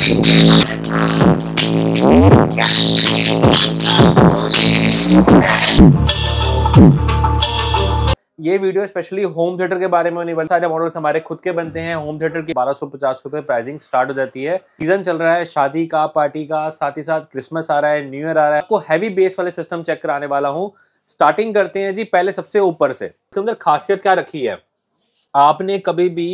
ये video specially home theatre के बारे में होने वाले सारे मॉडल्स हमारे खुद के बनते हैं होम थिएटर की बारह सौ पचास रुपए प्राइसिंग स्टार्ट हो जाती है सीजन चल रहा है शादी का पार्टी का साथ ही साथ क्रिसमस आ रहा है न्यू ईयर आ रहा है आपको हैवी बेस वाले सिस्टम चेक कराने वाला हूँ स्टार्टिंग करते हैं जी पहले सबसे ऊपर से अंदर खासियत क्या रखी है आपने कभी भी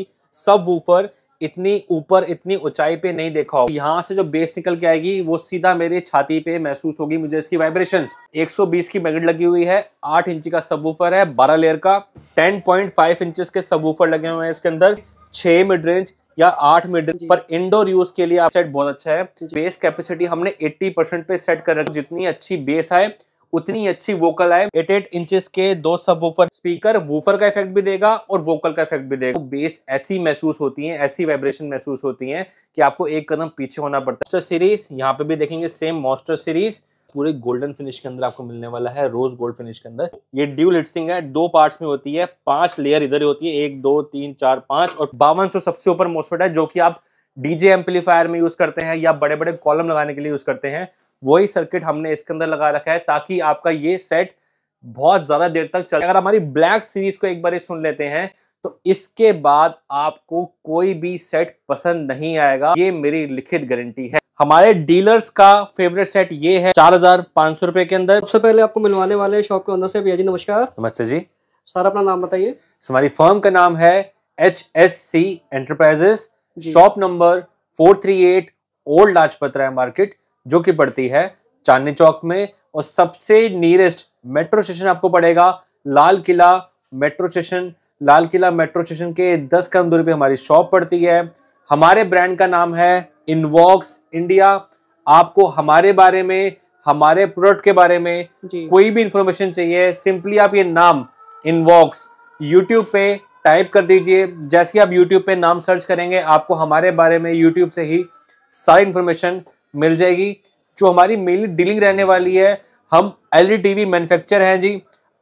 सब वूफर इतनी ऊपर इतनी ऊंचाई पे नहीं देखा हो यहाँ से जो बेस निकल के आएगी वो सीधा मेरी छाती पे महसूस होगी मुझे इसकी वाइब्रेशंस 120 की मैगनेट लगी हुई है 8 इंच का सबवूफर है 12 लेयर का 10.5 पॉइंट इंचेस के सबवूफर लगे हुए हैं इसके अंदर 6 मिड रेंज या आठ मिड पर इंडोर यूज के लिए सेट बहुत अच्छा है बेस कैपेसिटी हमने एट्टी परसेंट पे सेट कर रखी जितनी अच्छी बेस आए उतनी अच्छी वोकल आए एट एट इंच के दो सब वूफर स्पीकर वूफर का इफेक्ट भी देगा और वोकल का इफेक्ट भी देगा तो बेस ऐसी महसूस होती है ऐसी वाइब्रेशन महसूस होती है कि आपको एक कदम पीछे होना पड़ता है सीरीज यहाँ पे भी देखेंगे सेम मॉस्टर सीरीज पूरे गोल्डन फिनिश के अंदर आपको मिलने वाला है रोज गोल्ड फिनिश के अंदर ये ड्यूल हिटसिंग है दो पार्ट्स में होती है पांच लेयर इधर होती है एक दो तीन चार पांच और बावन सौ सबसे ऊपर मोसफेट है जो कि आप डीजे एम्पलीफायर में यूज करते हैं या बड़े बड़े कॉलम लगाने के लिए यूज करते हैं वही सर्किट हमने इसके अंदर लगा रखा है ताकि आपका ये सेट बहुत ज्यादा देर तक चले अगर हमारी ब्लैक सीरीज को एक बार सुन लेते हैं तो इसके बाद आपको कोई भी सेट पसंद नहीं आएगा ये मेरी लिखित गारंटी है हमारे डीलर्स का फेवरेट सेट ये है चार हजार पांच सौ रुपए के अंदर सबसे पहले आपको मिलवाने वाले शॉप के अंदर से भैया जी नमस्कार नमस्ते जी सर अपना नाम बताइए हमारी फर्म का नाम है H S C enterprises shop number four three eight old Lajpat Rai market जो कि पड़ती है चांदनी चौक में और सबसे नियरेस्ट मेट्रो स्टेशन आपको पड़ेगा Lal Qila metro station Lal Qila metro station के दस कदम दूरी पे हमारी शॉप पड़ती है हमारे ब्रांड का नाम है इनवॉक्स इंडिया आपको हमारे बारे में हमारे प्रोडक्ट के बारे में कोई भी इंफॉर्मेशन चाहिए सिंपली आप ये नाम इनवॉक्स यूट्यूब पे टाइप कर दीजिए जैसे आप यूट्यूब पे नाम सर्च करेंगे आपको हमारे बारे में यूट्यूब से ही सारी इंफॉर्मेशन मिल जाएगी जो हमारी मेनली डीलिंग रहने वाली है हम L E T V manufacture हैं जी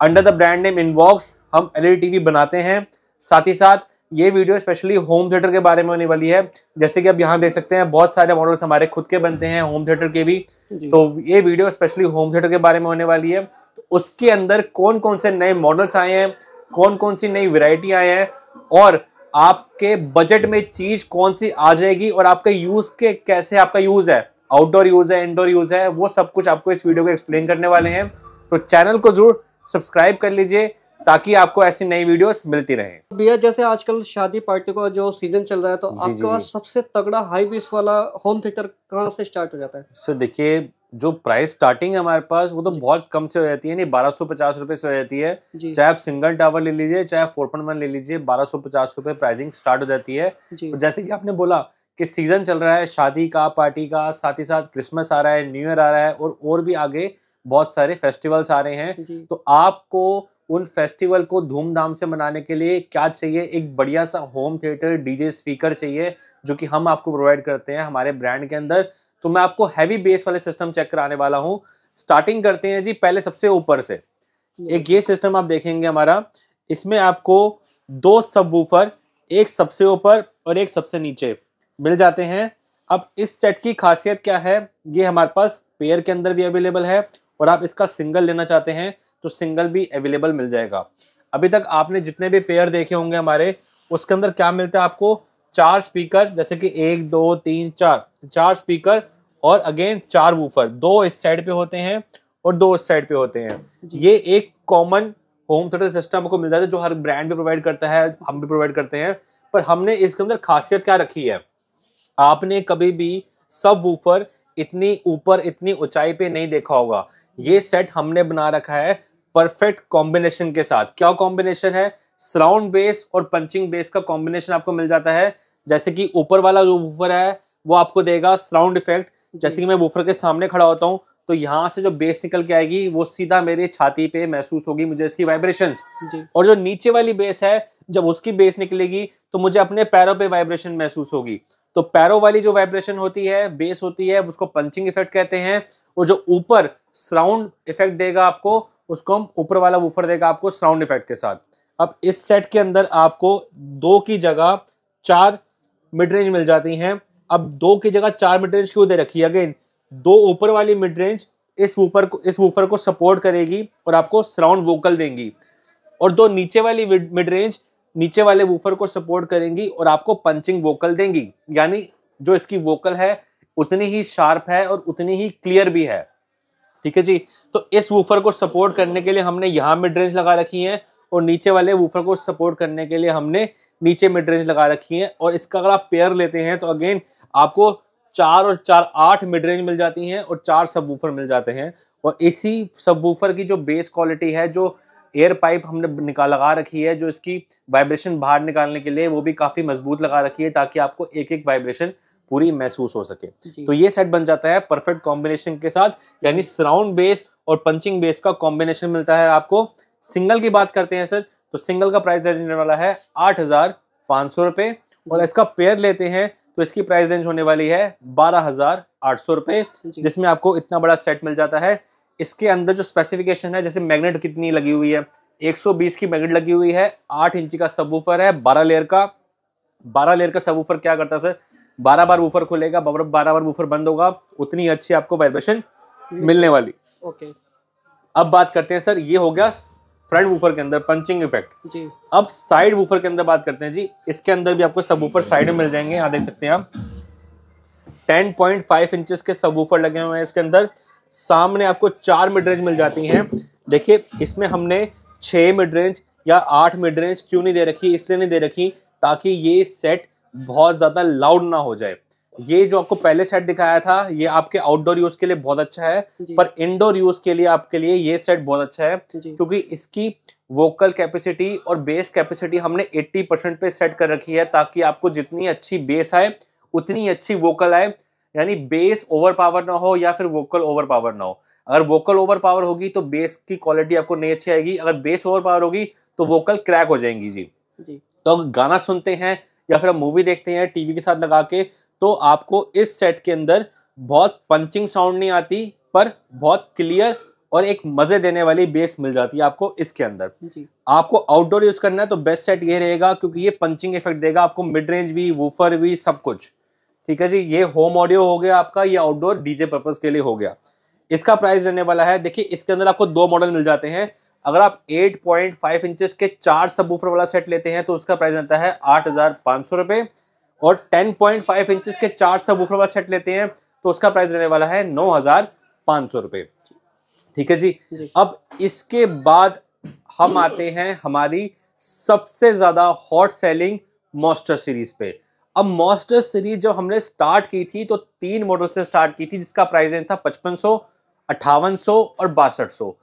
under the brand name Inbox हम एल ई टी वी बनाते हैं साथ ही साथ ये वीडियो स्पेशली होम थिएटर के बारे में होने वाली है जैसे कि आप यहाँ देख सकते हैं बहुत सारे मॉडल्स हमारे खुद के बनते हैं होम थिएटर के भी तो ये वीडियो स्पेशली होम थिएटर के बारे में होने वाली है तो उसके अंदर कौन कौन से नए मॉडल्स आए हैं कौन कौन सी नई वेराइटी आए हैं और आपके बजट में चीज कौन सी आ जाएगी और आपका यूज के कैसे आपका यूज है आउटडोर यूज है इनडोर यूज है वो सब कुछ आपको इस वीडियो को एक्सप्लेन करने वाले हैं तो चैनल को जरूर सब्सक्राइब कर लीजिए ताकि आपको ऐसी नई वीडियोस मिलती रहे भैया जैसे आजकल शादी पार्टी का जो सीजन चल रहा है तो जी, सबसे तगड़ा हाई बीस वाला होम थिएटर कहाँ से स्टार्ट हो जाता है सर देखिए जो प्राइस स्टार्टिंग है हमारे पास वो तो बहुत कम से हो जाती है बारह सौ पचास रुपए से हो जाती है चाहे आप सिंगल टावर ले लीजिए चाहे फोर पॉइंट वन ले लीजिए बारह सौ पचास रुपए प्राइसिंग स्टार्ट हो जाती है जैसे कि आपने बोला कि सीज़न चल रहा है शादी का पार्टी का साथ ही साथ क्रिसमस आ रहा है न्यू ईयर आ रहा है और और भी आगे बहुत सारे फेस्टिवल्स आ रहे हैं तो आपको उन फेस्टिवल को धूमधाम से मनाने के लिए क्या चाहिए एक बढ़िया सा होम थिएटर डीजे स्पीकर चाहिए जो कि हम आपको प्रोवाइड करते हैं हमारे ब्रांड के अंदर तो मैं आपको हैवी बेस वाले सिस्टम चेक कराने वाला हूँ स्टार्टिंग करते हैं जी पहले सबसे ऊपर से एक ये सिस्टम आप देखेंगे हमारा इसमें आपको दो सब एक सबसे ऊपर और एक सबसे नीचे मिल जाते हैं अब इस सेट की खासियत क्या है ये हमारे पास पेयर के अंदर भी अवेलेबल है और आप इसका सिंगल लेना चाहते हैं तो सिंगल भी अवेलेबल मिल जाएगा अभी तक आपने जितने भी पेयर देखे होंगे हमारे उसके अंदर क्या मिलता है आपको चार स्पीकर जैसे कि एक दो तीन चार चार स्पीकर और अगेन चार वूफर दो इस साइड पे होते हैं और दो इस साइड पे होते हैं ये एक कॉमन होम थिएटर सिस्टम आपको मिल जाता है जो हर ब्रांड भी प्रोवाइड करता है हम भी प्रोवाइड करते हैं पर हमने इसके अंदर खासियत क्या रखी है आपने कभी भी सब वूफर इतनी ऊपर इतनी ऊंचाई पे नहीं देखा होगा ये सेट हमने बना रखा है परफेक्ट कॉम्बिनेशन के साथ क्या कॉम्बिनेशन है सराउंड बेस और पंचिंग बेस का कॉम्बिनेशन आपको मिल जाता है जैसे कि ऊपर वाला जो वूफर है वो आपको देगा सराउंड इफेक्ट जैसे कि मैं वूफर के सामने खड़ा होता हूँ तो यहाँ से जो बेस निकल के आएगी वो सीधा मेरे छाती पे महसूस होगी मुझे इसकी वाइब्रेशन और जो नीचे वाली बेस है जब उसकी बेस निकलेगी तो मुझे अपने पैरों पे वाइब्रेशन महसूस होगी तो पैरों वाली जो वाइब्रेशन होती है बेस होती है उसको पंचिंग इफेक्ट कहते हैं और जो ऊपर साउंड इफेक्ट देगा आपको उसको हम ऊपर वाला वूफर देगा आपको साउंड इफेक्ट के साथ अब इस सेट के अंदर आपको दो की जगह चार मिड रेंज मिल जाती हैं अब दो की जगह चार मिड रेंज क्यों दे रखी है अगेन दो ऊपर वाली मिड रेंज इस वूफर को इस वूफर को सपोर्ट करेगी और आपको सराउंड वोकल देंगी और दो नीचे वाली मिड रेंज नीचे वाले वूफर को सपोर्ट करेंगी और आपको पंचिंग वोकल देंगी यानी जो इसकी वोकल है उतनी ही शार्प है और उतनी ही क्लियर भी है ठीक है जी तो इस वूफर को सपोर्ट करने के लिए हमने यहाँ मिड रेंज लगा रखी है और नीचे वाले वूफर को सपोर्ट करने के लिए हमने नीचे मिड रेंज लगा रखी है और इसका अगर आप पेयर लेते हैं तो अगेन आपको चार और चार आठ मिड रेंज मिल जाती हैं और चार सब वूफर मिल जाते हैं और इसी सब वूफर की जो बेस क्वालिटी है जो एयर पाइप हमने निकाल लगा रखी है जो इसकी वाइब्रेशन बाहर निकालने के लिए वो भी काफ़ी मजबूत लगा रखी है ताकि आपको एक एक वाइब्रेशन पूरी महसूस हो सके तो ये सेट बन जाता है परफेक्ट कॉम्बिनेशन के साथ यानी सराउंड बेस और पंचिंग बेस का कॉम्बिनेशन मिलता है आपको सिंगल की बात करते हैं सर तो सिंगल का प्राइस रेंज होने वाला है आठ हजार पांच सौ रुपए और इसका पेयर लेते हैं तो इसकी प्राइस रेंज होने वाली है बारह हजार आठ सौ रुपए जिसमें आपको इतना बड़ा सेट मिल जाता है इसके अंदर जो स्पेसिफिकेशन है जैसे मैग्नेट कितनी लगी हुई है 120 की मैग्नेट लगी हुई है 8 इंच का सब है 12 लेयर का 12 लेयर का सब क्या करता है सर 12 बार वूफर खुलेगा बारह बार वूफर बंद होगा उतनी अच्छी आपको वाइब्रेशन मिलने वाली ओके अब बात करते हैं सर ये हो गया फ्रंट वूफर के अंदर पंचिंग इफेक्ट जी अब साइड वूफर के अंदर बात करते हैं जी इसके अंदर भी आपको सब वूफर साइड में मिल जाएंगे यहाँ देख सकते हैं आप 10.5 पॉइंट इंचेस के सब वूफर लगे हुए हैं इसके अंदर सामने आपको चार मिड रेंज मिल जाती हैं देखिए इसमें हमने छः मिड रेंज या आठ मिड रेंज क्यों नहीं दे रखी इसलिए नहीं दे रखी ताकि ये सेट बहुत ज़्यादा लाउड ना हो जाए ये जो आपको पहले सेट दिखाया था ये आपके आउटडोर यूज के लिए बहुत अच्छा है पर इंडोर यूज के लिए आपके लिए ये सेट बहुत अच्छा है क्योंकि इसकी वोकल कैपेसिटी और बेस कैपेसिटी हमने 80 परसेंट पे सेट कर रखी है ताकि आपको जितनी अच्छी बेस आए उतनी अच्छी वोकल आए यानी बेस ओवर पावर ना हो या फिर वोकल ओवर पावर ना हो अगर वोकल ओवर पावर होगी तो बेस की क्वालिटी आपको नहीं अच्छी आएगी अगर बेस ओवर पावर होगी तो वोकल क्रैक हो जाएंगी जी जी तो हम गाना सुनते हैं या फिर हम मूवी देखते हैं टीवी के साथ लगा के तो आपको इस सेट के अंदर बहुत पंचिंग साउंड नहीं आती पर बहुत क्लियर और एक मजे देने वाली बेस मिल जाती है आपको इसके अंदर जी। आपको आउटडोर यूज करना है तो बेस्ट सेट ये रहेगा क्योंकि ये पंचिंग इफेक्ट देगा आपको मिड रेंज भी वूफर भी सब कुछ ठीक है जी ये होम ऑडियो हो गया आपका ये आउटडोर डीजे पर्पज के लिए हो गया इसका प्राइस रहने वाला है देखिए इसके अंदर आपको दो मॉडल मिल जाते हैं अगर आप 8.5 पॉइंट इंचेस के चार सबवूफर वाला सेट लेते हैं तो उसका प्राइस रहता है आठ हजार पांच सौ रुपए और 10.5 पॉइंट इंचेस के चार सबवूफर वाला सेट लेते हैं तो उसका प्राइस रहने वाला है नौ हजार पांच सौ रुपए ठीक है जी, जी अब इसके बाद हम आते हैं हमारी सबसे ज्यादा हॉट सेलिंग मॉस्टर सीरीज पे अब मॉस्टर सीरीज जब हमने स्टार्ट की थी तो तीन मॉडल से स्टार्ट की थी जिसका प्राइस रेंज था पचपन सौ अट्ठावन सौ और बासठ सौ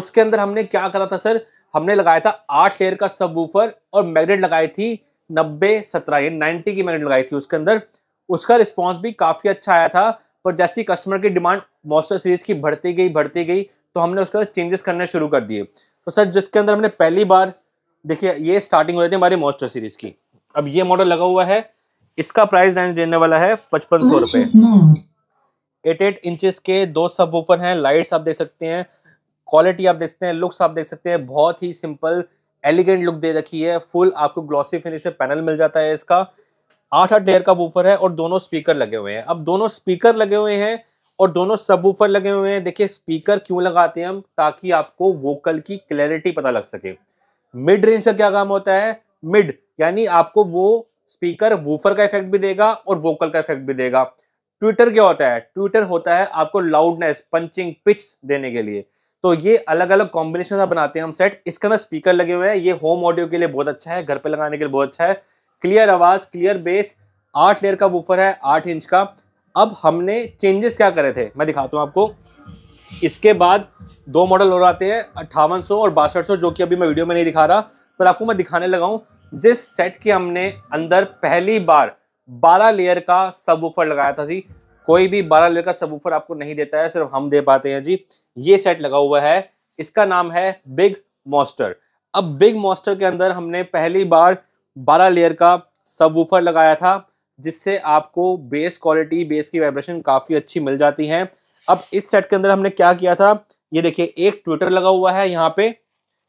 उसके अंदर हमने क्या करा था सर हमने लगाया था आठ लेयर का सब और मैग्नेट लगाई थी नब्बे सत्रह नाइनटी नाइन्टी की मैग्नेट लगाई थी उसके अंदर उसका रिस्पॉन्स भी काफ़ी अच्छा आया था पर जैसे ही कस्टमर की डिमांड मॉस्टर सीरीज की बढ़ती गई बढ़ती गई तो हमने उसके अंदर चेंजेस करने शुरू कर दिए तो सर जिसके अंदर हमने पहली बार देखिए ये स्टार्टिंग हो रही थी हमारी मॉस्टर सीरीज की अब ये मॉडल लगा हुआ है इसका प्राइस रेंज रहने वाला है पचपन सौ रुपए एट एट इंच के दो सब वूफर हैं लाइट्स आप देख सकते हैं क्वालिटी आप देख सकते हैं लुक्स आप देख सकते हैं बहुत ही सिंपल एलिगेंट लुक दे रखी है फुल आपको ग्लॉसी फिनिश में पैनल मिल जाता है इसका आठ आठ लेयर का वूफर है और दोनों स्पीकर लगे हुए हैं अब दोनों स्पीकर लगे हुए हैं और दोनों सब वूफर लगे हुए हैं देखिए स्पीकर क्यों लगाते हैं हम ताकि आपको वोकल की क्लैरिटी पता लग सके मिड रेंज का क्या काम होता है मिड यानी आपको वो स्पीकर वूफर का इफेक्ट भी देगा और वोकल का इफेक्ट भी देगा ट्विटर क्या होता है ट्विटर होता है आपको लाउडनेस पंचिंग पिच देने के लिए तो ये अलग अलग कॉम्बिनेशन आप बनाते हैं हम सेट इसके अंदर स्पीकर लगे हुए हैं ये होम ऑडियो के लिए बहुत अच्छा है घर पे लगाने के लिए बहुत अच्छा है क्लियर आवाज क्लियर बेस आठ लेयर का वूफर है आठ इंच का अब हमने चेंजेस क्या करे थे मैं दिखाता हूँ आपको इसके बाद दो मॉडल और आते हैं अट्ठावन और बासठ जो कि अभी मैं वीडियो में नहीं दिखा रहा पर आपको मैं दिखाने लगाऊँ जिस सेट के हमने अंदर पहली बार 12 लेयर का सब ऊफर लगाया था जी कोई भी 12 लेयर का सब ऊफर आपको नहीं देता है सिर्फ हम दे पाते हैं जी ये सेट लगा हुआ है इसका नाम है बिग मॉस्टर अब बिग मॉस्टर के अंदर हमने पहली बार 12 लेयर का सब वूफर लगाया था जिससे आपको बेस क्वालिटी बेस की वाइब्रेशन काफ़ी अच्छी मिल जाती है अब इस सेट के अंदर हमने क्या किया था ये देखिए एक ट्विटर लगा हुआ है यहाँ पे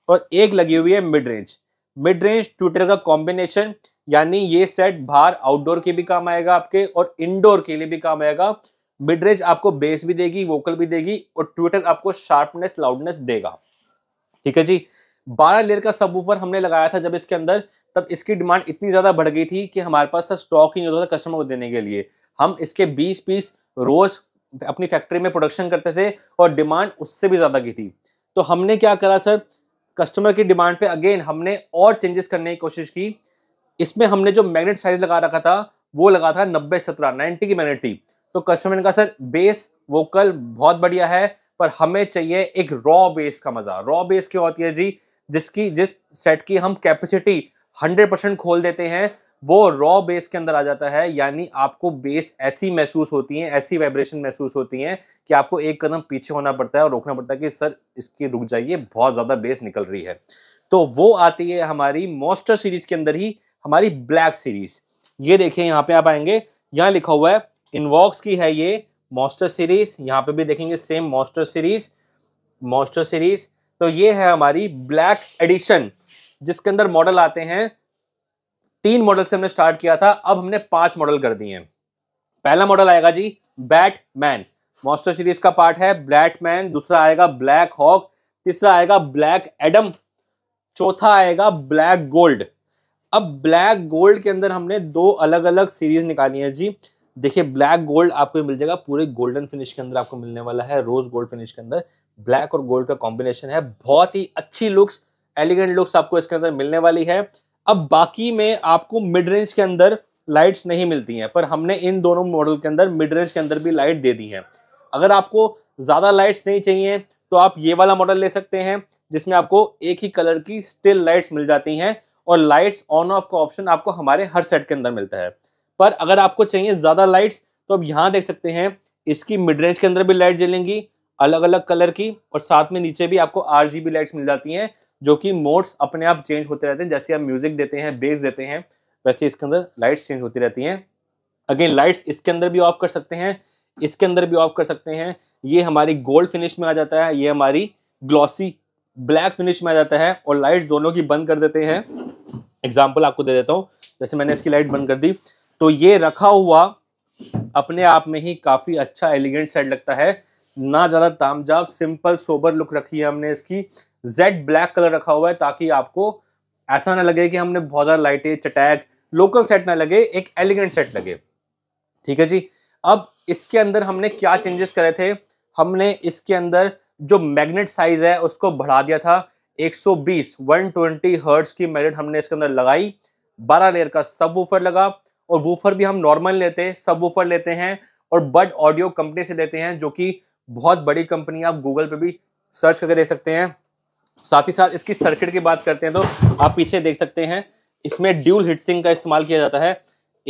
और एक लगी हुई है mid range mid range tweeter का कॉम्बिनेशन यानी ये सेट बाहर आउटडोर के भी काम आएगा आपके और इनडोर के लिए भी काम आएगा मिड रेंज आपको बेस भी देगी वोकल भी देगी और ट्विटर आपको शार्पनेस लाउडनेस देगा ठीक है जी बारह लेयर का सब हमने लगाया था जब इसके अंदर तब इसकी डिमांड इतनी ज़्यादा बढ़ गई थी कि हमारे पास स्टॉक ही नहीं होता था कस्टमर को देने के लिए हम इसके 20 पीस रोज़ अपनी फैक्ट्री में प्रोडक्शन करते थे और डिमांड उससे भी ज़्यादा की थी तो हमने क्या करा सर कस्टमर की डिमांड पे अगेन हमने और चेंजेस करने की कोशिश की इसमें हमने जो मैग्नेट साइज लगा रखा था वो लगा था नब्बे सत्रह नाइनटी की मैग्नेट थी तो कस्टमर का सर बेस वोकल बहुत बढ़िया है पर हमें चाहिए एक रॉ बेस का मजा रॉ बेस क्या होती है जी जिसकी जिस सेट की हम कैपेसिटी 100 परसेंट खोल देते हैं वो रॉ बेस के अंदर आ जाता है यानी आपको बेस ऐसी महसूस होती है ऐसी वाइब्रेशन महसूस होती है कि आपको एक कदम पीछे होना पड़ता है और रोकना पड़ता है कि सर इसकी रुक जाइए बहुत ज़्यादा बेस निकल रही है तो वो आती है हमारी मोस्टर सीरीज के अंदर ही हमारी ब्लैक सीरीज ये देखिए यहाँ पे आप आएंगे यहाँ लिखा हुआ है इनवॉक्स की है ये मोस्टर सीरीज यहाँ पे भी देखेंगे same monster series monster series तो ये है हमारी ब्लैक एडिशन जिसके अंदर मॉडल आते हैं तीन मॉडल से हमने स्टार्ट किया था अब हमने पांच मॉडल कर दिए हैं पहला मॉडल आएगा जी बैटमैन मॉस्टर सीरीज का पार्ट है बैटमैन दूसरा आएगा ब्लैक हॉक तीसरा आएगा ब्लैक एडम चौथा आएगा ब्लैक गोल्ड अब ब्लैक गोल्ड के अंदर हमने दो अलग अलग सीरीज निकाली है जी देखिए ब्लैक गोल्ड आपको मिल जाएगा पूरे गोल्डन फिनिश के अंदर आपको मिलने वाला है रोज गोल्ड फिनिश के अंदर ब्लैक और गोल्ड का कॉम्बिनेशन है बहुत ही अच्छी लुक्स एलिगेंट लुक्स आपको इसके अंदर मिलने वाली है अब बाकी में आपको मिड रेंज के अंदर लाइट्स नहीं मिलती हैं पर हमने इन दोनों मॉडल के अंदर मिड रेंज के अंदर भी लाइट दे दी है अगर आपको ज़्यादा लाइट्स नहीं चाहिए तो आप ये वाला मॉडल ले सकते हैं जिसमें आपको एक ही कलर की स्टिल लाइट्स मिल जाती हैं और लाइट्स ऑन ऑफ का ऑप्शन आपको हमारे हर सेट के अंदर मिलता है पर अगर आपको चाहिए ज़्यादा लाइट्स तो आप यहाँ देख सकते हैं इसकी मिड रेंज के अंदर भी लाइट जलेंगी अलग अलग कलर की और साथ में नीचे भी आपको आर लाइट्स मिल जाती हैं जो कि मोड्स अपने आप चेंज होते रहते हैं जैसे आप म्यूजिक देते हैं बेस देते हैं वैसे इसके अंदर लाइट्स चेंज होती रहती हैं अगेन लाइट्स इसके अंदर भी ऑफ कर सकते हैं इसके अंदर भी ऑफ कर सकते हैं ये हमारी गोल्ड फिनिश में आ जाता है ये हमारी ग्लॉसी ब्लैक फिनिश में आ जाता है और लाइट्स दोनों की बंद कर देते हैं एग्जाम्पल आपको दे देता हूँ जैसे मैंने इसकी लाइट बंद कर दी तो ये रखा हुआ अपने आप में ही काफ़ी अच्छा एलिगेंट सेट लगता है ना ज़्यादा तामझाम सिंपल सोबर लुक रखी है हमने इसकी जेड ब्लैक कलर रखा हुआ है ताकि आपको ऐसा ना लगे कि हमने बहुत ज़्यादा लाइटें चटैक लोकल सेट ना लगे एक एलिगेंट सेट लगे ठीक है जी अब इसके अंदर हमने क्या चेंजेस करे थे हमने इसके अंदर जो मैग्नेट साइज है उसको बढ़ा दिया था 120 120 बीस की मैग्नेट हमने इसके अंदर लगाई 12 लेयर का सब वूफर लगा और वूफर भी हम नॉर्मल लेते हैं सब वूफर लेते हैं और बड ऑडियो कंपनी से लेते हैं जो कि बहुत बड़ी कंपनी आप गूगल पे भी सर्च करके देख सकते हैं साथ ही साथ इसकी सर्किट की बात करते हैं तो आप पीछे देख सकते हैं इसमें ड्यूल हिटसिंग का इस्तेमाल किया जाता है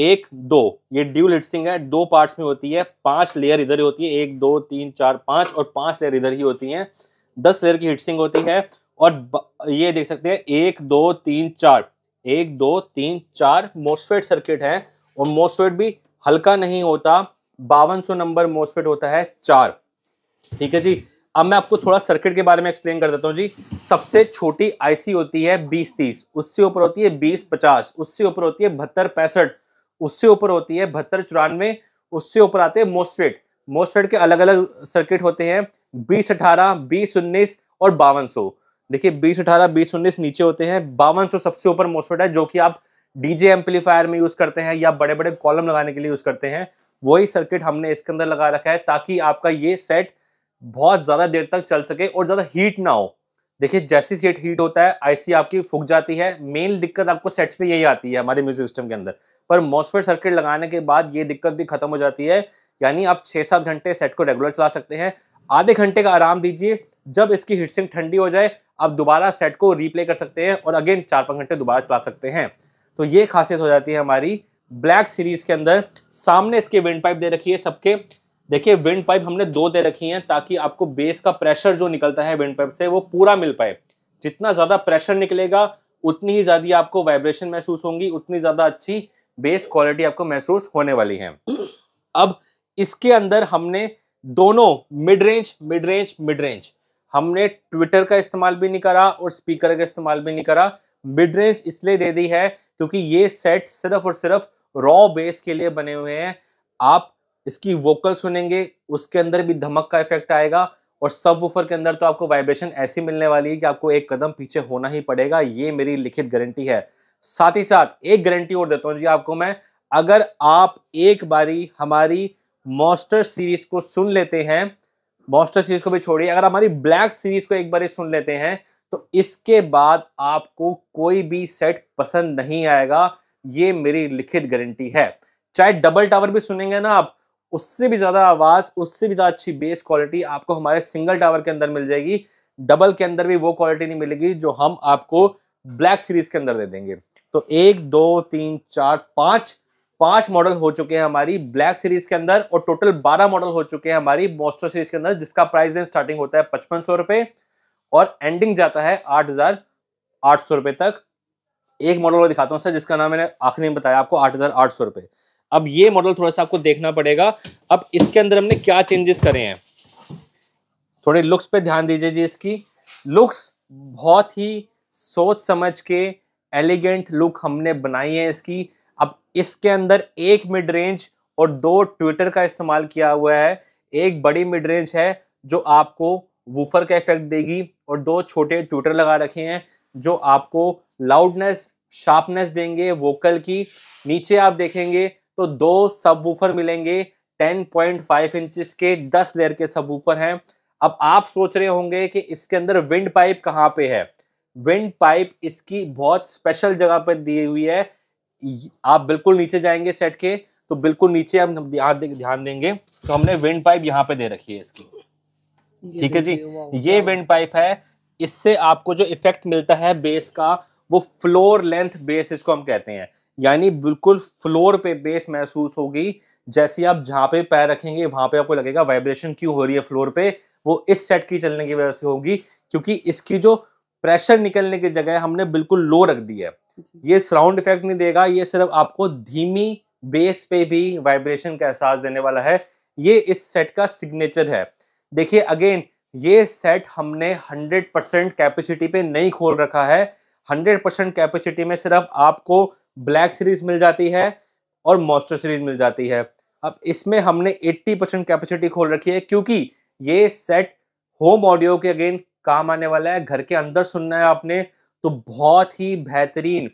एक दो ये ड्यूल हिटसिंग है दो पार्ट्स में होती है पांच लेयर इधर ही होती है एक दो तीन चार पांच और पांच लेयर इधर ही होती है दस लेयर की हिटसिंग होती है और ये देख सकते हैं एक दो तीन चार एक दो तीन चार मोस्फेट सर्किट है और मोस्फेट भी हल्का नहीं होता बावन नंबर मोस्फेट होता है चार ठीक है जी अब मैं आपको थोड़ा सर्किट के बारे में एक्सप्लेन कर देता हूँ जी सबसे छोटी आईसी होती है बीस तीस उससे ऊपर होती है बीस पचास उससे ऊपर होती है बहत्तर पैंसठ उससे ऊपर होती है बहत्तर चौरानवे उससे ऊपर आते हैं मोस्फेट मोस्फेट के अलग अलग सर्किट होते हैं बीस अठारह बीस उन्नीस और बावन सौ देखिए बीस अठारह बीस उन्नीस नीचे होते हैं बावन सौ सबसे ऊपर मोस्फेट है जो कि आप डीजे एम्पलीफायर में यूज करते हैं या बड़े बड़े कॉलम लगाने के लिए यूज करते हैं वही सर्किट हमने इसके अंदर लगा रखा है ताकि आपका ये सेट बहुत ज़्यादा देर तक चल सके और ज़्यादा हीट ना हो देखिए जैसी सेट हीट होता है आईसी आपकी फूक जाती है मेन दिक्कत आपको सेट्स में यही आती है हमारे म्यूजिक सिस्टम के अंदर पर मॉसफेट सर्किट लगाने के बाद ये दिक्कत भी खत्म हो जाती है यानी आप छः सात घंटे सेट को रेगुलर चला सकते हैं आधे घंटे का आराम दीजिए जब इसकी हीट सिंह ठंडी हो जाए आप दोबारा सेट को रीप्ले कर सकते हैं और अगेन चार पाँच घंटे दोबारा चला सकते हैं तो ये खासियत हो जाती है हमारी ब्लैक सीरीज के अंदर सामने इसके विंड पाइप दे रखी है सबके देखिए विंड पाइप हमने दो दे रखी हैं ताकि आपको बेस का प्रेशर जो निकलता है विंड पाइप से वो पूरा मिल पाए जितना ज़्यादा प्रेशर निकलेगा उतनी ही ज़्यादा आपको वाइब्रेशन महसूस होंगी उतनी ज़्यादा अच्छी बेस क्वालिटी आपको महसूस होने वाली है अब इसके अंदर हमने दोनों mid range mid range mid range हमने ट्विटर का इस्तेमाल भी नहीं करा और स्पीकर का इस्तेमाल भी नहीं करा मिड रेंज इसलिए दे दी है क्योंकि ये सेट सिर्फ और सिर्फ रॉ बेस के लिए बने हुए हैं आप इसकी वोकल सुनेंगे उसके अंदर भी धमक का इफेक्ट आएगा और सब वूफर के अंदर तो आपको वाइब्रेशन ऐसी मिलने वाली है कि आपको एक कदम पीछे होना ही पड़ेगा ये मेरी लिखित गारंटी है साथ ही साथ एक गारंटी और देता हूँ जी आपको मैं अगर आप एक बारी हमारी मॉस्टर सीरीज को सुन लेते हैं मॉस्टर सीरीज को भी छोड़िए अगर हमारी ब्लैक सीरीज को एक बार सुन लेते हैं तो इसके बाद आपको कोई भी सेट पसंद नहीं आएगा ये मेरी लिखित गारंटी है चाहे डबल टावर भी सुनेंगे ना आप उससे भी ज़्यादा आवाज़ उससे भी ज़्यादा अच्छी बेस क्वालिटी आपको हमारे सिंगल टावर के अंदर मिल जाएगी डबल के अंदर भी वो क्वालिटी नहीं मिलेगी जो हम आपको ब्लैक सीरीज के अंदर दे देंगे तो एक दो तीन चार पांच पांच मॉडल हो चुके हैं हमारी ब्लैक सीरीज के अंदर और टोटल बारह मॉडल हो चुके हैं हमारी मोस्टर सीरीज के अंदर जिसका प्राइस रेंज स्टार्टिंग होता है पचपन सौ रुपए और एंडिंग जाता है आठ हजार आठ सौ रुपए तक एक मॉडल दिखाता हूं सर जिसका नाम मैंने आखिरी में बताया आपको आठ हजार आठ सौ रुपए अब ये मॉडल थोड़ा सा आपको देखना पड़ेगा अब इसके अंदर हमने क्या चेंजेस करे हैं थोड़े लुक्स पे ध्यान दीजिए जी इसकी लुक्स बहुत ही सोच समझ के एलिगेंट लुक हमने बनाई है इसकी अब इसके अंदर एक मिड रेंज और दो ट्विटर का इस्तेमाल किया हुआ है एक बड़ी मिड रेंज है जो आपको वूफर का इफेक्ट देगी और दो छोटे ट्विटर लगा रखे हैं जो आपको लाउडनेस शार्पनेस देंगे वोकल की नीचे आप देखेंगे तो दो सब वूफर मिलेंगे 10.5 पॉइंट के 10 लेयर के सब वूफर हैं अब आप सोच रहे होंगे कि इसके अंदर विंड पाइप कहाँ पे है विंड पाइप इसकी बहुत स्पेशल जगह पर दी हुई है आप बिल्कुल नीचे जाएंगे सेट के तो बिल्कुल नीचे हम ध्यान देंगे तो हमने विंड पाइप यहाँ पे दे रखी है इसकी ठीक है जी ये विंड पाइप है इससे आपको जो इफेक्ट मिलता है बेस का वो फ्लोर लेंथ बेस इसको हम कहते हैं यानी बिल्कुल फ्लोर पे बेस महसूस होगी जैसे आप जहाँ पे पैर रखेंगे वहां पे आपको लगेगा वाइब्रेशन क्यों हो रही है फ्लोर पे वो इस सेट की चलने की वजह से होगी क्योंकि इसकी जो प्रेशर निकलने की जगह हमने बिल्कुल लो रख दी है ये साउंड इफेक्ट नहीं देगा ये सिर्फ आपको धीमी बेस पे भी वाइब्रेशन का एहसास देने वाला है ये इस सेट का सिग्नेचर है देखिए अगेन ये सेट हमने 100% कैपेसिटी पे नहीं खोल रखा है 100% कैपेसिटी में सिर्फ आपको ब्लैक सीरीज मिल जाती है और मॉस्टर सीरीज मिल जाती है अब इसमें हमने 80 परसेंट कैपेसिटी खोल रखी है क्योंकि ये सेट होम ऑडियो के अगेन काम आने वाला है घर के अंदर सुनना है आपने तो बहुत ही बेहतरीन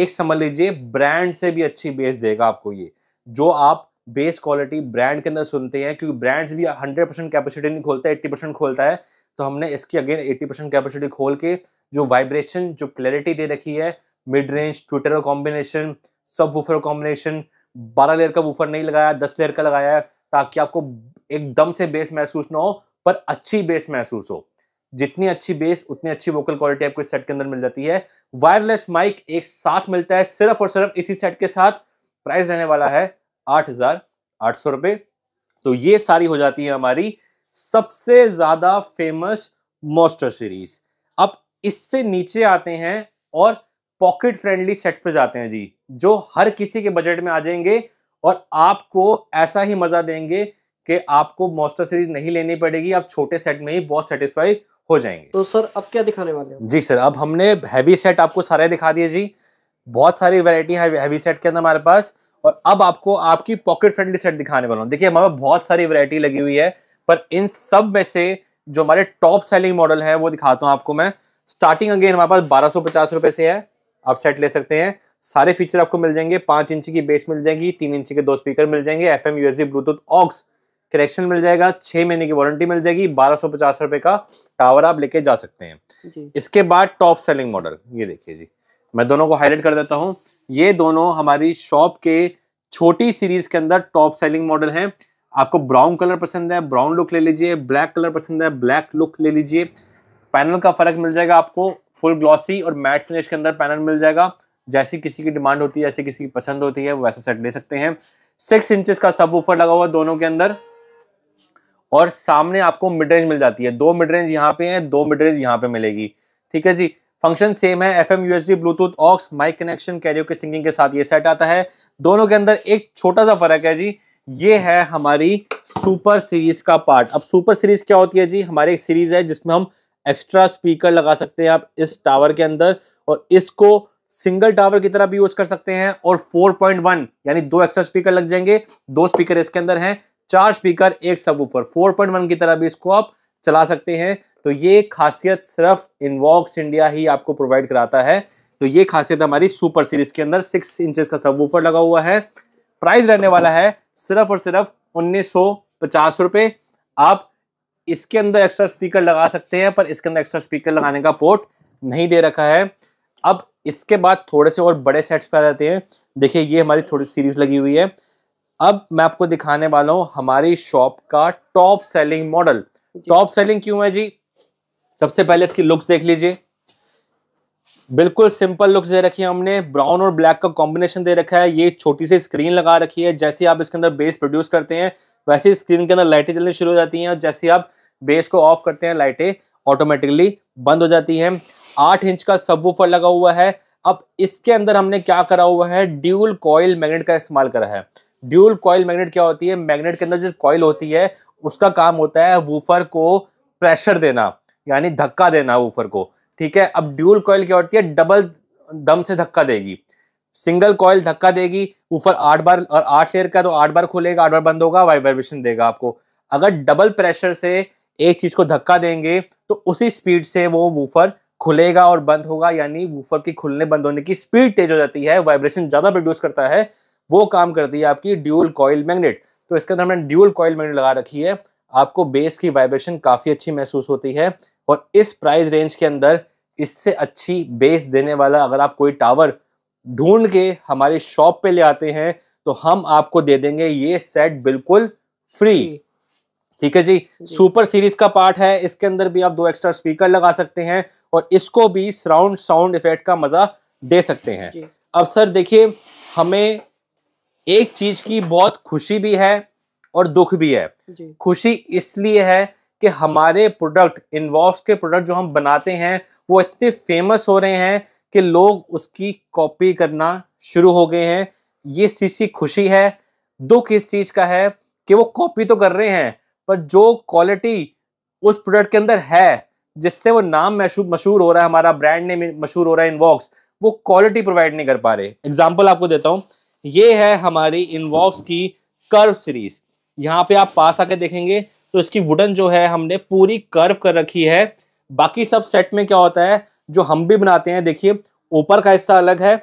एक समझ लीजिए ब्रांड से भी अच्छी बेस देगा आपको ये जो आप बेस क्वालिटी ब्रांड के अंदर सुनते हैं क्योंकि ब्रांड्स भी 100 परसेंट कैपेसिटी नहीं खोलता एट्टी परसेंट खोलता है तो हमने इसकी अगेन 80 परसेंट कैपेसिटी खोल के जो वाइब्रेशन जो क्लैरिटी दे रखी है मिड रेंज ट्विटर का कॉम्बिनेशन सब वूफर कॉम्बिनेशन बारह लेयर का वूफर नहीं लगाया दस लेयर का लगाया है ताकि आपको एकदम से बेस महसूस ना हो पर अच्छी बेस महसूस हो जितनी अच्छी बेस उतनी अच्छी वोकल क्वालिटी आपको इस सेट के अंदर मिल जाती है वायरलेस माइक एक साथ मिलता है सिर्फ और सिर्फ इसी सेट के साथ प्राइस रहने वाला है आठ हजार आठ सौ रुपये तो ये सारी हो जाती है हमारी सबसे ज्यादा फेमस मोस्टर सीरीज अब इससे नीचे आते हैं और पॉकेट फ्रेंडली सेट्स पे जाते हैं जी जो हर किसी के बजट में आ जाएंगे और आपको ऐसा ही मजा देंगे कि आपको मोस्टर सीरीज नहीं लेनी पड़ेगी आप छोटे सेट में ही बहुत सेटिस्फाई हो जाएंगे तो सर अब क्या दिखाने वाले हैं जी सर अब हमने हैवी सेट आपको सारे दिखा दिए जी बहुत सारी वेरायटी है हैवी सेट के अंदर हमारे पास और अब आपको आपकी पॉकेट फ्रेंडली सेट दिखाने वाला हूँ देखिए हमारे बहुत सारी वेरायटी लगी हुई है पर इन सब में से जो हमारे टॉप सेलिंग मॉडल है वो दिखाता हूँ आपको मैं स्टार्टिंग अगेन हमारे पास बारह सौ से है आप सेट ले सकते हैं सारे फीचर आपको मिल जाएंगे पांच इंच की बेस मिल जाएगी तीन इंच के दो स्पीकर मिल जाएंगे F M USB Bluetooth aux connection मिल जाएगा छह महीने की वारंटी मिल जाएगी बारह सौ पचास का टावर आप लेके जा सकते हैं इसके बाद टॉप सेलिंग मॉडल ये देखिए जी मैं दोनों को हाईलाइट कर देता हूँ ये दोनों हमारी शॉप के छोटी सीरीज के अंदर टॉप सेलिंग मॉडल है आपको ब्राउन कलर पसंद है ब्राउन लुक ले लीजिए ब्लैक कलर पसंद है ब्लैक लुक ले लीजिए पैनल का फर्क मिल जाएगा आपको फुल ग्लॉसी और मैट फिनिश के अंदर पैनल मिल जाएगा जैसी किसी की डिमांड होती है जैसी किसी की पसंद होती है वैसा सेट ले सकते हैं सिक्स इंचेस का सब ऊपर लगा हुआ दोनों के अंदर और सामने आपको मिड रेंज मिल जाती है दो मिड रेंज यहाँ पे है दो मिड रेंज यहाँ पे मिलेगी ठीक है जी फंक्शन सेम है F M USB Bluetooth aux mic connection karaoke के सिंगिंग के साथ ये सेट आता है दोनों के अंदर एक छोटा सा फर्क है जी ये है हमारी सुपर सीरीज का पार्ट अब सुपर सीरीज क्या होती है जी हमारी एक सीरीज है जिसमें हम एक्स्ट्रा स्पीकर लगा सकते हैं आप इस टावर के अंदर और इसको सिंगल टावर की तरह भी यूज कर सकते हैं और 4.1 यानी दो एक्स्ट्रा स्पीकर लग जाएंगे दो स्पीकर इसके अंदर हैं चार स्पीकर एक सब ऊपर फोर की तरह भी इसको आप चला सकते हैं तो ये खासियत सिर्फ इनवॉक्स इंडिया ही आपको प्रोवाइड कराता है तो ये खासियत हमारी सुपर सीरीज के अंदर सिक्स इंचेस का सब ऊपर लगा हुआ है प्राइस रहने वाला है सिर्फ और सिर्फ उन्नीस सौ पचास रुपए आप इसके अंदर एक्स्ट्रा स्पीकर लगा सकते हैं पर इसके अंदर एक्स्ट्रा स्पीकर लगाने का पोर्ट नहीं दे रखा है अब इसके बाद थोड़े से और बड़े सेट्स पे आ जाते हैं देखिए ये हमारी थोड़ी सीरीज लगी हुई है अब मैं आपको दिखाने वाला हूँ हमारी शॉप का top selling model top selling क्यों है जी सबसे पहले इसकी लुक्स देख लीजिए बिल्कुल सिंपल लुक्स दे रखी है हमने ब्राउन और ब्लैक का कॉम्बिनेशन दे रखा है ये छोटी सी स्क्रीन लगा रखी है जैसे आप इसके अंदर बेस प्रोड्यूस करते हैं वैसे स्क्रीन के अंदर लाइटें जलनी शुरू हो जाती हैं और जैसे आप बेस को ऑफ करते हैं लाइटें ऑटोमेटिकली बंद हो जाती हैं आठ इंच का सब लगा हुआ है अब इसके अंदर हमने क्या करा हुआ है ड्यूल कॉयल मैग्नेट का इस्तेमाल करा है ड्यूल कॉयल मैग्नेट क्या होती है मैग्नेट के अंदर जो कॉयल होती है उसका काम होता है वूफर को प्रेशर देना यानी धक्का देना वूफर को ठीक है अब ड्यूल कॉयल क्या होती है डबल दम से धक्का देगी सिंगल कॉयल धक्का देगी ऊपर आठ बार और आठ लेयर का तो आठ बार खुलेगा आठ बार बंद होगा वाइब्रेशन देगा आपको अगर डबल प्रेशर से एक चीज को धक्का देंगे तो उसी स्पीड से वो वूफर खुलेगा और बंद होगा यानी वूफर की खुलने बंद होने की स्पीड तेज हो जाती है वाइब्रेशन ज्यादा प्रोड्यूस करता है वो काम करती है आपकी ड्यूल कॉयल मैग्नेट तो इसके अंदर हमने ड्यूल कॉयल मैग्नेट लगा रखी है आपको बेस की वाइब्रेशन काफी अच्छी महसूस होती है और इस प्राइस रेंज के अंदर इससे अच्छी बेस देने वाला अगर आप कोई टावर ढूंढ के हमारे शॉप पे ले आते हैं तो हम आपको दे देंगे ये सेट बिल्कुल फ्री ठीक है जी सुपर सीरीज का पार्ट है इसके अंदर भी आप दो एक्स्ट्रा स्पीकर लगा सकते हैं और इसको भी सराउंड साउंड इफेक्ट का मजा दे सकते हैं अब सर देखिए हमें एक चीज की बहुत खुशी भी है और दुख भी है खुशी इसलिए है कि हमारे प्रोडक्ट इनवॉक्स के प्रोडक्ट जो हम बनाते हैं वो इतने फेमस हो रहे हैं कि लोग उसकी कॉपी करना शुरू हो गए हैं ये इस चीज़ की खुशी है दुख इस चीज़ का है कि वो कॉपी तो कर रहे हैं पर जो क्वालिटी उस प्रोडक्ट के अंदर है जिससे वो नाम मशहूर हो रहा है हमारा ब्रांड ने मशहूर हो रहा है इनवॉक्स वो क्वालिटी प्रोवाइड नहीं कर पा रहे एग्जाम्पल आपको देता हूँ ये है हमारी इनवॉक्स की कर्व सीरीज यहाँ पे आप पास आके देखेंगे तो इसकी वुडन जो है हमने पूरी कर्व कर रखी है बाकी सब सेट में क्या होता है जो हम भी बनाते हैं देखिए ऊपर का हिस्सा अलग है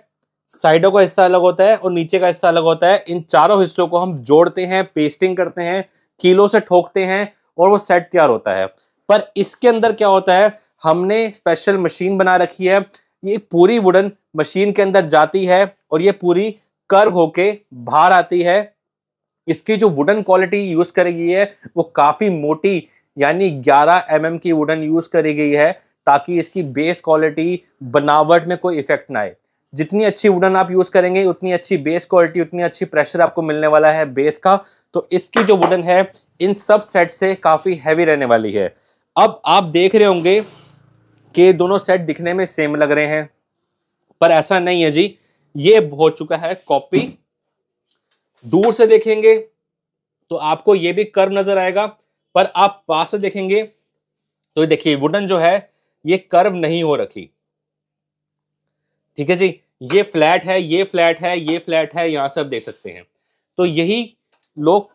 साइडों का हिस्सा अलग होता है और नीचे का हिस्सा अलग होता है इन चारों हिस्सों को हम जोड़ते हैं पेस्टिंग करते हैं कीलों से ठोकते हैं और वो सेट तैयार होता है पर इसके अंदर क्या होता है हमने स्पेशल मशीन बना रखी है ये पूरी वुडन मशीन के अंदर जाती है और ये पूरी कर्व होके बाहर आती है इसकी जो वुडन क्वालिटी यूज करी गई है वो काफी मोटी यानी 11 एम mm की वुडन यूज करी गई है ताकि इसकी बेस क्वालिटी बनावट में कोई इफेक्ट ना आए जितनी अच्छी वुडन आप यूज़ करेंगे उतनी अच्छी बेस क्वालिटी उतनी अच्छी प्रेशर आपको मिलने वाला है बेस का तो इसकी जो वुडन है इन सब सेट से काफ़ी हैवी रहने वाली है अब आप देख रहे होंगे कि दोनों सेट दिखने में सेम लग रहे हैं पर ऐसा नहीं है जी ये हो चुका है कॉपी दूर से देखेंगे तो आपको ये भी कर्व नज़र आएगा पर आप पास से देखेंगे तो देखिए वुडन जो है ये कर्व नहीं हो रखी ठीक है जी ये फ्लैट है ये फ्लैट है ये फ्लैट है यहाँ से आप देख सकते हैं तो यही लोग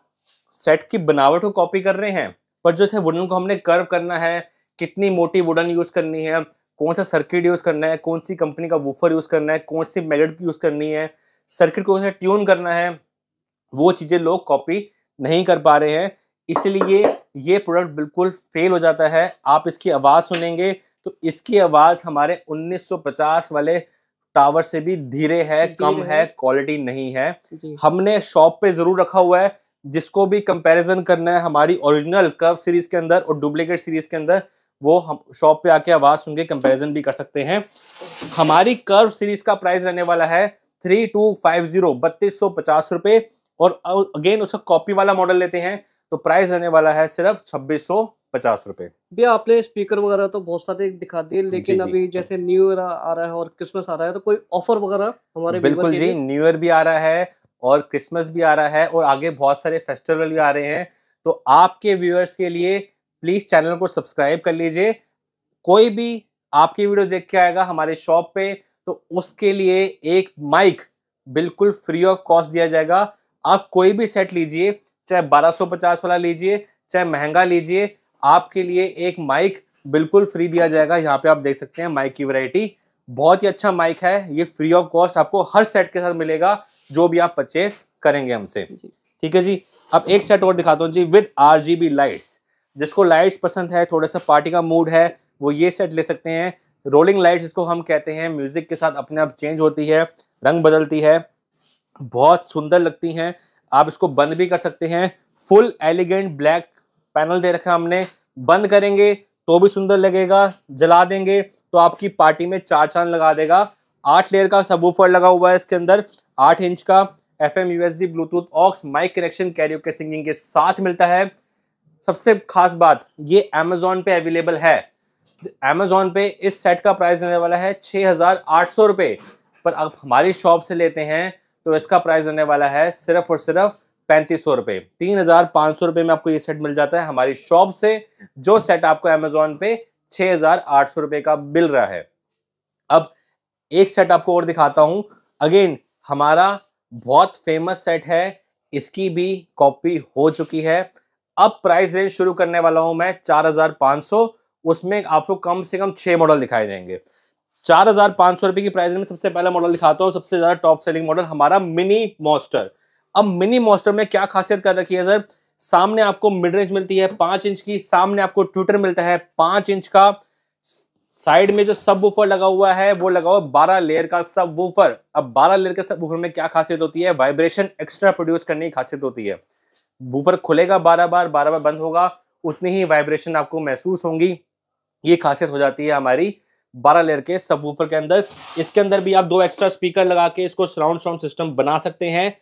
सेट की बनावट को कॉपी कर रहे हैं पर जो है वुडन को हमने कर्व करना है कितनी मोटी वुडन यूज़ करनी है कौन सा सर्किट यूज़ करना है कौन सी कंपनी का वूफर यूज़ करना है कौन सी मेलेट यूज़ करनी है सर्किट को कैसे ट्यून करना है वो चीज़ें लोग कॉपी नहीं कर पा रहे हैं इसलिए ये प्रोडक्ट बिल्कुल फेल हो जाता है आप इसकी आवाज़ सुनेंगे तो इसकी आवाज़ हमारे 1950 वाले टावर से भी धीरे है धीरे कम है, क्वालिटी नहीं है हमने शॉप पे जरूर रखा हुआ है जिसको भी कंपैरिजन करना है हमारी ओरिजिनल कर्व सीरीज के अंदर और डुप्लीकेट सीरीज के अंदर वो हम शॉप पे आके आवाज सुन के कंपेरिजन भी कर सकते हैं हमारी कर्व सीरीज का प्राइस रहने वाला है थ्री टू फाइव जीरो बत्तीस सौ पचास रुपए और अगेन उसका कॉपी वाला मॉडल लेते हैं तो प्राइस रहने वाला है सिर्फ छब्बीस सौ पचास रुपए भैया आपने स्पीकर वगैरह तो बहुत सारे दिखा दिए लेकिन जी, अभी जी, जैसे न्यू ईयर आ रहा है और क्रिसमस आ रहा है तो कोई ऑफर वगैरह हमारे बिल्कुल जी न्यू ईयर भी आ रहा है और क्रिसमस भी आ रहा है और आगे बहुत सारे फेस्टिवल भी आ रहे हैं तो आपके व्यूअर्स के लिए प्लीज चैनल को सब्सक्राइब कर लीजिए कोई भी आपकी वीडियो देख के आएगा हमारे शॉप पे तो उसके लिए एक माइक बिल्कुल फ्री ऑफ कॉस्ट दिया जाएगा आप कोई भी सेट लीजिए चाहे 1250 वाला लीजिए चाहे महंगा लीजिए आपके लिए एक माइक बिल्कुल फ्री दिया जाएगा यहाँ पे आप देख सकते हैं माइक की वैरायटी बहुत ही अच्छा माइक है ये फ्री ऑफ कॉस्ट आपको हर सेट के साथ मिलेगा जो भी आप परचेस करेंगे हमसे ठीक है जी अब एक सेट और दिखाता हूँ जी विद आर लाइट्स जिसको लाइट्स पसंद है थोड़ा सा पार्टी का मूड है वो ये सेट ले सकते हैं रोलिंग लाइट्स जिसको हम कहते हैं म्यूजिक के साथ अपने आप चेंज होती है रंग बदलती है बहुत सुंदर लगती हैं आप इसको बंद भी कर सकते हैं फुल एलिगेंट ब्लैक पैनल दे रखा हमने बंद करेंगे तो भी सुंदर लगेगा जला देंगे तो आपकी पार्टी में चार चांद लगा देगा आठ लेयर का सबवूफर लगा हुआ है इसके अंदर आठ इंच का F M U S B Bluetooth aux mic connection karaoke के सिंगिंग के साथ मिलता है सबसे खास बात ये अमेजोन पे अवेलेबल है अमेजोन पे इस सेट का प्राइस देने वाला है छः हज़ार आठ सौ रुपये पर आप हमारी शॉप से लेते हैं तो इसका प्राइस देने वाला है सिर्फ और सिर्फ पैंतीस सौ रुपए तीन हजार पाँच सौ रुपए में आपको ये सेट मिल जाता है हमारी शॉप से जो सेट आपको अमेजोन पे छह हजार आठ सौ रुपए का मिल रहा है अब एक सेट आपको और दिखाता हूं अगेन हमारा बहुत फेमस सेट है इसकी भी कॉपी हो चुकी है अब प्राइस रेंज शुरू करने वाला हूं मैं चार हजार पांच सौ उसमें आपको कम से कम छह मॉडल दिखाए जाएंगे चार हजार पांच सौ रुपए की प्राइस में सबसे पहला मॉडल दिखाता हूँ सबसे ज़्यादा टॉप सेलिंग मॉडल हमारा मिनी मॉस्टर अब मिनी मॉन्स्टर में क्या खासियत कर रखी है सर सामने आपको मिड रेंज मिलती है पांच इंच की सामने आपको ट्विटर मिलता है पांच इंच का साइड में जो सब वूफर लगा हुआ है वो लगा हुआ बारह लेयर का सब वूफर अब बारह लेयर के सब वूफर में क्या खासियत होती है वाइब्रेशन एक्स्ट्रा प्रोड्यूस करने की खासियत होती है वूफर खुलेगा बारह बार बारह बार बंद होगा उतनी ही वाइब्रेशन आपको महसूस होंगी ये खासियत हो जाती है हमारी बारह लेयर के सब वूफर के अंदर इसके अंदर भी आप दो एक्स्ट्रा स्पीकर लगा के इसको सराउंड साउंड सिस्टम बना सकते हैं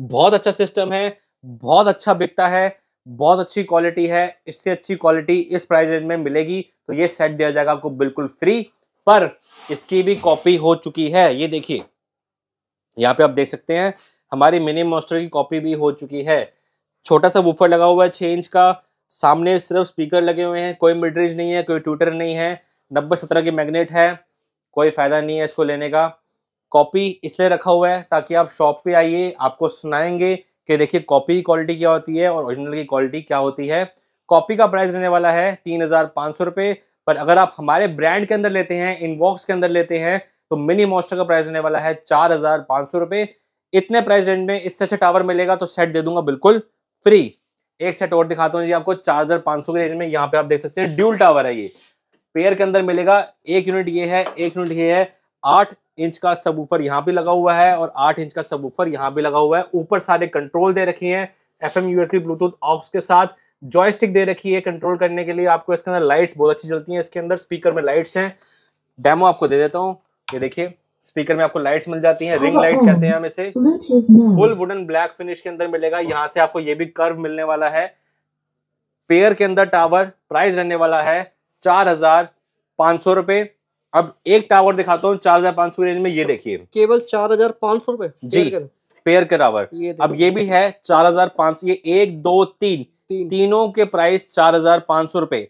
बहुत अच्छा सिस्टम है बहुत अच्छा बिकता है बहुत अच्छी क्वालिटी है इससे अच्छी क्वालिटी इस प्राइस रेंज में मिलेगी तो ये सेट दिया जाएगा आपको बिल्कुल फ्री पर इसकी भी कॉपी हो चुकी है ये देखिए यहाँ पे आप देख सकते हैं हमारी मिनी मोस्टर की कॉपी भी हो चुकी है छोटा सा वूफर लगा हुआ है छः इंच का सामने सिर्फ स्पीकर लगे हुए हैं कोई मिडरेज नहीं है कोई ट्यूटर नहीं है नब्बे सत्रह की मैग्नेट है कोई फ़ायदा नहीं है इसको लेने का कॉपी इसलिए रखा हुआ है ताकि आप शॉप पे आइए आपको सुनाएंगे कि देखिए कॉपी की क्वालिटी क्या होती है और ओरिजिनल की क्वालिटी क्या होती है कॉपी का प्राइस रहने वाला है तीन हज़ार पाँच सौ रुपए पर अगर आप हमारे ब्रांड के अंदर लेते हैं इनबॉक्स के अंदर लेते हैं तो मिनी मॉस्टर का प्राइस रहने वाला है चार हज़ार पांच सौ रुपए इतने प्राइस रेंज में इससे अच्छा टावर मिलेगा तो सेट दे दूंगा बिल्कुल फ्री एक सेट और दिखाता हूँ जी आपको चार हज़ार पाँच सौ के रेंज में यहाँ पे आप देख सकते हैं ड्यूल टावर है ये पेयर के अंदर मिलेगा एक यूनिट ये है एक यूनिट ये है आठ इंच का सब ऊपर यहाँ भी लगा हुआ है और आठ इंच का सब ऊपर यहाँ भी लगा हुआ है ऊपर सारे कंट्रोल दे रखे हैं F M USB Bluetooth aux के साथ जॉयस्टिक दे रखी है कंट्रोल करने के लिए आपको इसके अंदर लाइट्स बहुत अच्छी चलती हैं इसके अंदर स्पीकर में लाइट्स हैं डेमो आपको दे देता हूँ ये देखिए स्पीकर में आपको लाइट्स मिल जाती हैं रिंग लाइट कहते हैं हम इसे फुल वुडन ब्लैक फिनिश के अंदर मिलेगा यहाँ से आपको ये भी कर्व मिलने वाला है पेयर के अंदर टावर प्राइस रहने वाला है चार हजार पांच सौ रुपए अब एक टावर दिखाता हूँ चार हजार पांच सौ रेंज में ये देखिए केवल चार हजार पांच सौ रुपए जी पेयर के टावर अब ये भी है चार हजार पांच सौ ये एक दो तीन, तीनों के प्राइस चार हजार पांच सौ रूपए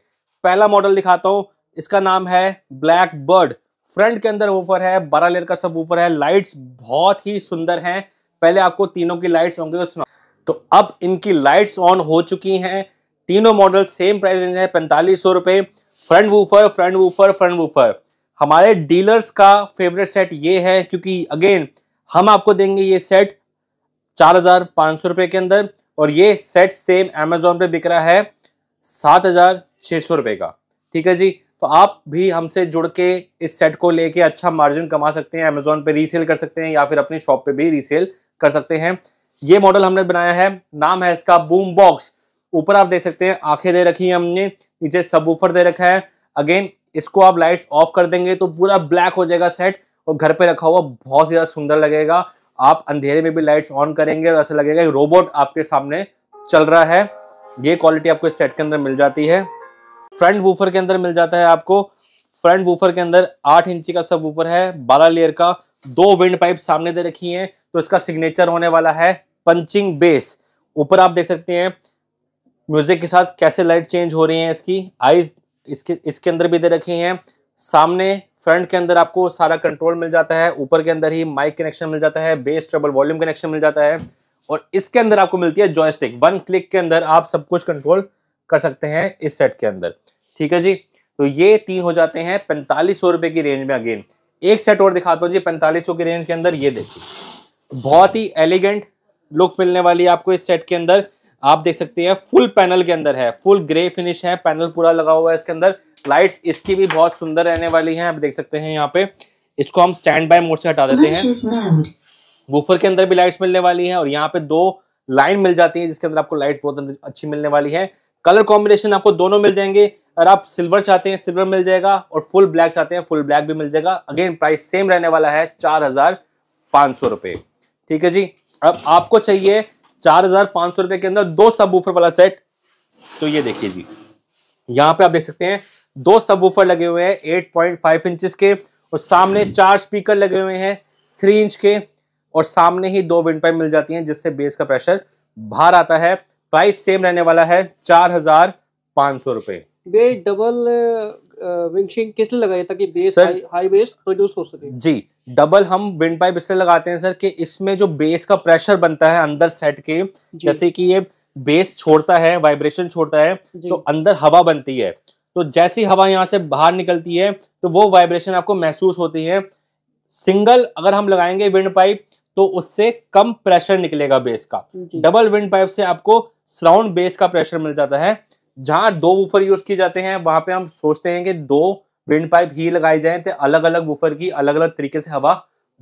पहला मॉडल दिखाता हूँ इसका नाम है ब्लैक बर्ड फ्रंट के अंदर वूफर है बारह लेयर का सब वूफर है लाइट्स बहुत ही सुंदर हैं पहले आपको तीनों की लाइट्स होंगे तो सुना तो अब इनकी लाइट्स ऑन हो चुकी हैं तीनों मॉडल सेम प्राइस रेंज है पैंतालीस सौ रुपये front woofer front woofer front woofer हमारे डीलर्स का फेवरेट सेट ये है क्योंकि अगेन हम आपको देंगे ये सेट चार हजार पांच सौ रुपए के अंदर और ये सेट सेम अमेजोन पे बिक रहा है सात हजार छह सौ रुपए का ठीक है जी तो आप भी हमसे जुड़ के इस सेट को लेके अच्छा मार्जिन कमा सकते हैं अमेजोन पे रीसेल कर सकते हैं या फिर अपनी शॉप पे भी रीसेल कर सकते हैं ये मॉडल हमने बनाया है नाम है इसका बूम बॉक्स ऊपर आप देख सकते हैं आंखें दे रखी है हमने नीचे सब दे रखा है अगेन इसको आप लाइट्स ऑफ कर देंगे तो पूरा ब्लैक हो जाएगा सेट और घर पे रखा हुआ बहुत ज़्यादा सुंदर लगेगा आप अंधेरे में भी लाइट्स ऑन करेंगे तो ऐसा लगेगा रोबोट आपके सामने चल रहा है ये क्वालिटी आपको इस सेट के अंदर मिल जाती है फ्रंट वूफर के अंदर मिल जाता है आपको फ्रंट वूफर के अंदर आठ इंची का सब वूफर है बारह लेयर का दो विंड पाइप सामने दे रखी है तो इसका सिग्नेचर होने वाला है पंचिंग बेस ऊपर आप देख सकते हैं म्यूजिक के साथ कैसे लाइट चेंज हो रही है इसकी आईज इसके इसके अंदर भी दे रखी हैं सामने फ्रंट के अंदर आपको सारा कंट्रोल मिल जाता है ऊपर के अंदर ही माइक कनेक्शन मिल जाता है बेस ट्रबल वॉल्यूम कनेक्शन मिल जाता है और इसके अंदर आपको मिलती है जॉयस्टिक वन क्लिक के अंदर आप सब कुछ कंट्रोल कर सकते हैं इस सेट के अंदर ठीक है जी तो ये तीन हो जाते हैं पैंतालीस सौ रुपए की रेंज में अगेन एक सेट और दिखाता हूँ जी पैंतालीस सौ की रेंज के अंदर ये देखिए बहुत ही एलिगेंट लुक मिलने वाली है आपको इस सेट के अंदर आप देख सकते हैं फुल पैनल के अंदर है फुल ग्रे फिनिश है पैनल पूरा लगा हुआ है इसके अंदर लाइट्स इसकी भी बहुत सुंदर रहने वाली हैं आप देख सकते हैं यहाँ पे इसको हम स्टैंड बाय मोड से हटा देते हैं वूफर के अंदर भी लाइट्स मिलने वाली हैं और यहाँ पे दो लाइन मिल जाती है जिसके अंदर आपको लाइट बहुत अच्छी मिलने वाली है कलर कॉम्बिनेशन आपको दोनों मिल जाएंगे अगर आप सिल्वर चाहते हैं सिल्वर मिल जाएगा और फुल ब्लैक चाहते हैं फुल ब्लैक भी मिल जाएगा अगेन प्राइस सेम रहने वाला है चार हजार पांच सौ रुपए ठीक है जी अब आपको चाहिए चार रुपए के अंदर दो सब वाला सेट तो ये देखिए जी यहाँ पे आप देख सकते हैं दो सब लगे हुए हैं 8.5 पॉइंट फाइव के और सामने चार स्पीकर लगे हुए हैं थ्री इंच के और सामने ही दो विंड पाइप मिल जाती हैं जिससे बेस का प्रेशर बाहर आता है प्राइस सेम रहने वाला है चार हजार पांच सौ रुपए डबल विंशिंग किस लिए लगाया ताकि bass high, high bass produce हो सके जी डबल हम विंड पाइप इसलिए लगाते हैं सर कि इसमें जो बेस का प्रेशर बनता है अंदर सेट के जैसे कि ये बेस छोड़ता है वाइब्रेशन छोड़ता है तो अंदर हवा बनती है तो जैसी हवा यहाँ से बाहर निकलती है तो वो वाइब्रेशन आपको महसूस होती है सिंगल अगर हम लगाएंगे विंड पाइप तो उससे कम प्रेशर निकलेगा बेस का डबल विंड पाइप से आपको सराउंड बेस का प्रेशर मिल जाता है जहां दो वूफर यूज किए जाते हैं वहां पे हम सोचते हैं कि दो विंड पाइप ही लगाए जाए तो अलग अलग वूफर की अलग अलग तरीके से हवा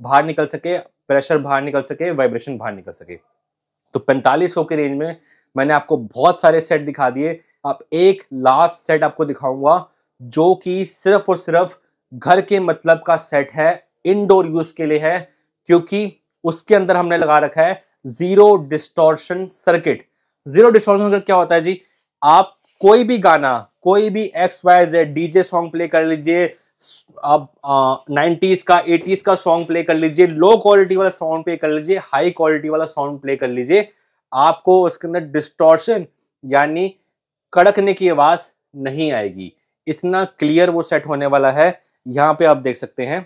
बाहर निकल सके प्रेशर बाहर निकल सके वाइब्रेशन बाहर निकल सके तो पैंतालीस के रेंज में मैंने आपको बहुत सारे सेट दिखा दिए अब एक लास्ट सेट आपको दिखाऊंगा जो कि सिर्फ और सिर्फ घर के मतलब का सेट है इनडोर यूज के लिए है क्योंकि उसके अंदर हमने लगा रखा है zero distortion circuit zero distortion circuit क्या होता है जी आप कोई भी गाना कोई भी X Y Z DJ song play कर लीजिए अब नाइन्टीज का एटीज का सॉन्ग प्ले कर लीजिए लो क्वालिटी वाला साउंड प्ले कर लीजिए हाई क्वालिटी वाला साउंड प्ले कर लीजिए आपको उसके अंदर डिस्टॉर्शन यानी कड़कने की आवाज नहीं आएगी इतना क्लियर वो सेट होने वाला है यहाँ पे आप देख सकते हैं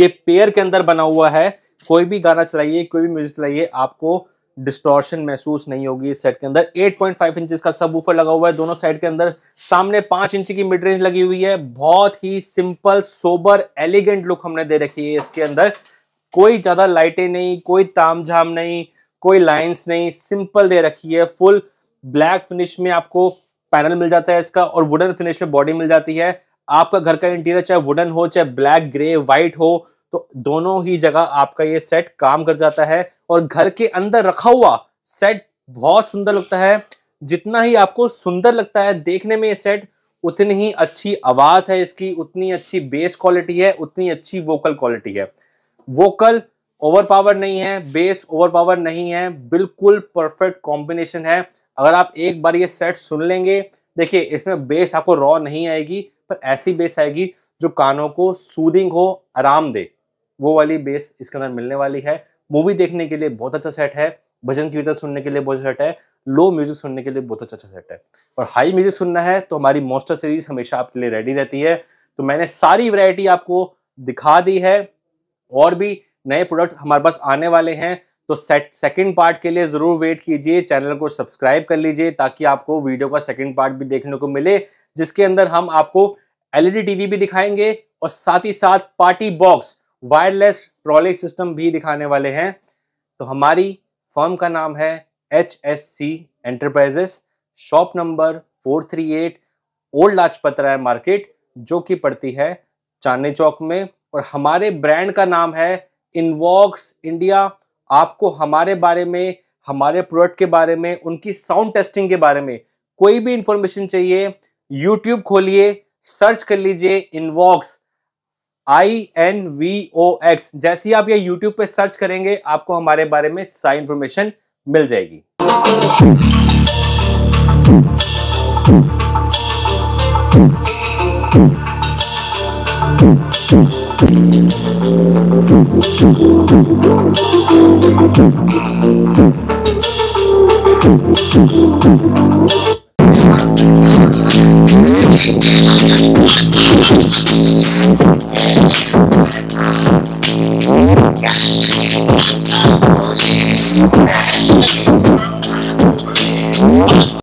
ये पेयर के अंदर बना हुआ है कोई भी गाना चलाइए कोई भी म्यूजिक चलाइए आपको डिस्टॉर्शन महसूस नहीं होगी इस सेट के अंदर 8.5 इंच का सब ऊपर लगा हुआ है दोनों साइड के अंदर सामने पांच इंच की मिड रेंज लगी हुई है बहुत ही सिंपल सोबर एलिगेंट लुक हमने दे रखी है इसके अंदर कोई ज्यादा लाइटें नहीं कोई तामझाम नहीं कोई लाइंस नहीं सिंपल दे रखी है फुल ब्लैक फिनिश में आपको पैनल मिल जाता है इसका और वुडन फिनिश में बॉडी मिल जाती है आपका घर का इंटीरियर चाहे वुडन हो चाहे ब्लैक ग्रे व्हाइट हो तो दोनों ही जगह आपका ये सेट काम कर जाता है और घर के अंदर रखा हुआ सेट बहुत सुंदर लगता है जितना ही आपको सुंदर लगता है देखने में ये सेट उतनी ही अच्छी आवाज़ है इसकी उतनी अच्छी बेस क्वालिटी है उतनी अच्छी वोकल क्वालिटी है वोकल ओवर पावर नहीं है बेस ओवर पावर नहीं है बिल्कुल परफेक्ट कॉम्बिनेशन है अगर आप एक बार ये सेट सुन लेंगे देखिए इसमें बेस आपको रॉ नहीं आएगी पर ऐसी बेस आएगी जो कानों को सूदिंग हो आराम दे वो वाली बेस इसके अंदर मिलने वाली है मूवी देखने के लिए बहुत अच्छा सेट है भजन कीर्तन सुनने के लिए बहुत सेट अच्छा है लो म्यूजिक सुनने के लिए बहुत अच्छा अच्छा सेट है और हाई म्यूजिक सुनना है तो हमारी मोस्टर सीरीज हमेशा आपके लिए रेडी रहती है तो मैंने सारी वैरायटी आपको दिखा दी है और भी नए प्रोडक्ट हमारे पास आने वाले हैं तो सेट सेकेंड पार्ट के लिए ज़रूर वेट कीजिए चैनल को सब्सक्राइब कर लीजिए ताकि आपको वीडियो का सेकेंड पार्ट भी देखने को मिले जिसके अंदर हम आपको एलईडी टीवी e भी दिखाएंगे और साथ ही साथ party box wireless trolley system भी दिखाने वाले हैं तो हमारी फर्म का नाम है H S C enterprises shop number 438 old Lajpat Rai market जो कि पड़ती है चांदनी चौक में और हमारे ब्रांड का नाम है इनवॉक्स इंडिया आपको हमारे बारे में हमारे प्रोडक्ट के बारे में उनकी साउंड टेस्टिंग के बारे में कोई भी इंफॉर्मेशन चाहिए यूट्यूब खोलिए सर्च कर लीजिए Invox I N V O X जैसे ही आप ये YouTube पे सर्च करेंगे आपको हमारे बारे में सारी इंफॉर्मेशन मिल जाएगी よし